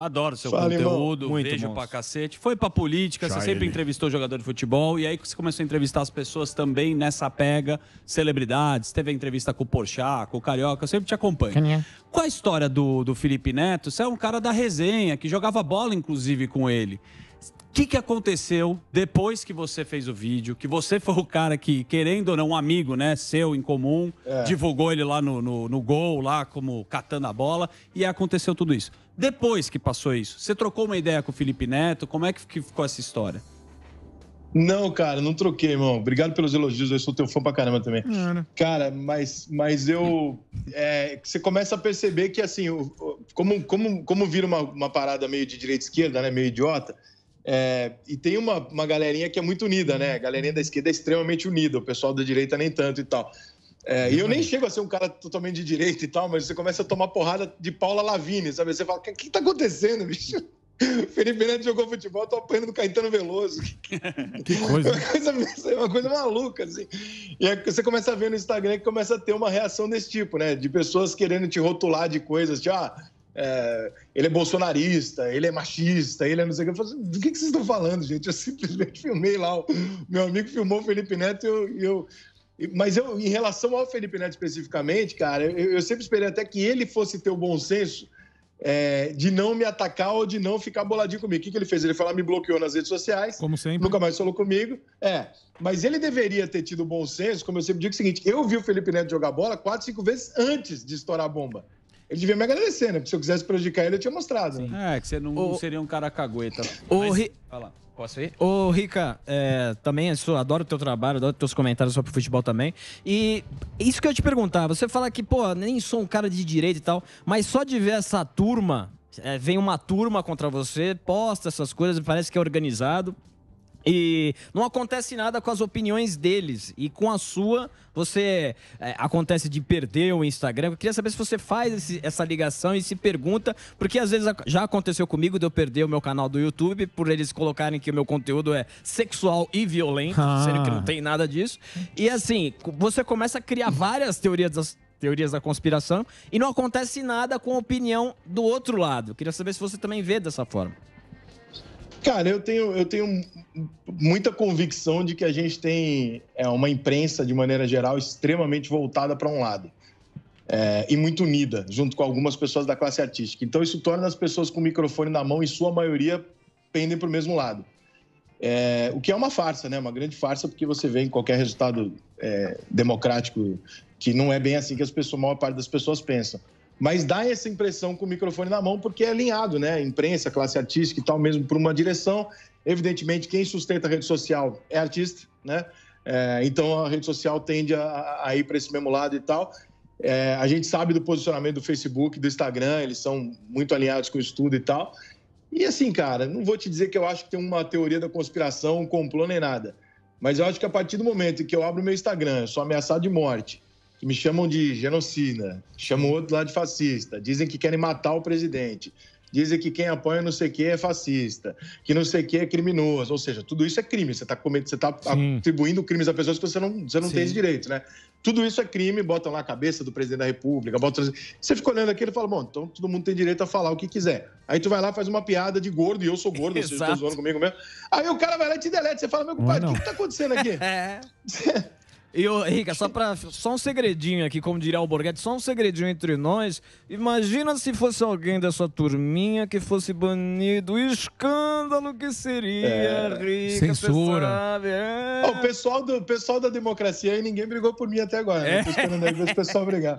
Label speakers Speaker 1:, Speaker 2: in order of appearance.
Speaker 1: Adoro seu Fala, conteúdo, Muito vejo monstro. pra cacete. Foi pra política, Já você sempre ele. entrevistou jogador de futebol, e aí você começou a entrevistar as pessoas também nessa pega, celebridades, teve a entrevista com o Porchat, com o Carioca, eu sempre te acompanho. É? Qual a história do, do Felipe Neto? Você é um cara da resenha, que jogava bola, inclusive, com ele. O que, que aconteceu depois que você fez o vídeo? Que você foi o cara que, querendo ou não, um amigo, né, seu em comum, é. divulgou ele lá no, no, no gol, lá como catando a bola, e aconteceu tudo isso. Depois que passou isso, você trocou uma ideia com o Felipe Neto? Como é que ficou essa história?
Speaker 2: Não, cara, não troquei, irmão. Obrigado pelos elogios, eu sou teu fã pra caramba também. Cara, é, né? cara mas, mas eu. É, você começa a perceber que, assim, como, como, como vira uma, uma parada meio de direita esquerda, né? Meio idiota. É, e tem uma, uma galerinha que é muito unida, né? A galerinha da esquerda é extremamente unida, o pessoal da direita nem tanto e tal. É, e eu nem chego a ser um cara totalmente de direita e tal, mas você começa a tomar porrada de Paula Lavigne, sabe? Você fala, o que, que tá acontecendo, bicho? O Felipe Neto jogou futebol, eu tô apanhando do Caetano Veloso. Que coisa. Uma coisa, é uma coisa maluca, assim. E aí você começa a ver no Instagram que começa a ter uma reação desse tipo, né? De pessoas querendo te rotular de coisas, tipo, ah, é, ele é bolsonarista, ele é machista, ele é não sei o que. Eu falo, assim, do que, que vocês estão falando, gente? Eu simplesmente filmei lá, o meu amigo filmou o Felipe Neto e eu, eu mas eu, em relação ao Felipe Neto especificamente, cara, eu, eu sempre esperei até que ele fosse ter o bom senso é, de não me atacar ou de não ficar boladinho comigo. O que, que ele fez? Ele falou, me bloqueou nas redes sociais. Como sempre. Nunca mais falou comigo. É. Mas ele deveria ter tido bom senso, como eu sempre digo, é o seguinte: eu vi o Felipe Neto jogar bola quatro, cinco vezes antes de estourar a bomba. Ele devia me agradecer, né? Porque se eu quisesse prejudicar ele, eu tinha mostrado. Né? É, que você não, o...
Speaker 1: seria um cara cagueta. O... Mas... Posso ir? Ô, Rica, é, também é sou, adoro o teu trabalho, adoro teus comentários sobre futebol também. E isso que eu te perguntar, você fala que, pô, nem sou um cara de direito e tal, mas só de ver essa turma, é, vem uma turma contra você, posta essas coisas, parece que é organizado. E não acontece nada com as opiniões deles. E com a sua, você é, acontece de perder o Instagram. Eu queria saber se você faz esse, essa ligação e se pergunta, porque às vezes já aconteceu comigo de eu perder o meu canal do YouTube por eles colocarem que o meu conteúdo é sexual e violento, ah. sendo que não tem nada disso. E assim, você começa a criar várias teorias das, teorias da conspiração e não acontece nada com a opinião do outro lado. Eu queria saber se você também vê dessa forma.
Speaker 2: Cara, eu tenho, eu tenho muita convicção de que a gente tem é, uma imprensa, de maneira geral, extremamente voltada para um lado. É, e muito unida, junto com algumas pessoas da classe artística. Então, isso torna as pessoas com o microfone na mão, em sua maioria, pendem para o mesmo lado. É, o que é uma farsa, né? Uma grande farsa, porque você vê em qualquer resultado é, democrático que não é bem assim que as pessoas, a maior parte das pessoas pensam mas dá essa impressão com o microfone na mão, porque é alinhado, né? Imprensa, classe artística e tal, mesmo por uma direção. Evidentemente, quem sustenta a rede social é artista, né? É, então a rede social tende a, a ir para esse mesmo lado e tal. É, a gente sabe do posicionamento do Facebook, do Instagram, eles são muito alinhados com o estudo e tal. E assim, cara, não vou te dizer que eu acho que tem uma teoria da conspiração, um complô nem nada. Mas eu acho que a partir do momento que eu abro meu Instagram, eu sou ameaçado de morte, que me chamam de genocida, chamam o outro lá de fascista, dizem que querem matar o presidente, dizem que quem apoia não sei o que é fascista, que não sei o que é criminoso. Ou seja, tudo isso é crime. Você está tá, tá atribuindo crimes a pessoas que você não, você não tem esse direito, né? Tudo isso é crime, botam lá a cabeça do presidente da República, botam... Você fica olhando aquilo e fala, bom, então todo mundo tem direito a falar o que quiser. Aí tu vai lá, faz uma piada de gordo, e eu sou gordo, vocês estão zoando comigo mesmo. Aí o cara vai lá e te delete. Você fala, meu compadre, é o que, que tá acontecendo aqui? É.
Speaker 1: E, ô, Rica, só, pra, só um segredinho aqui, como diria o Borghetti, só um segredinho entre nós. Imagina se fosse alguém da sua turminha que fosse
Speaker 2: banido. O escândalo que seria, é, Rica. Censura. Sabe, é. o, pessoal do, pessoal da democracia aí, ninguém brigou por mim até agora. Né? É. Né? Tô esperando aí o pessoal brigar.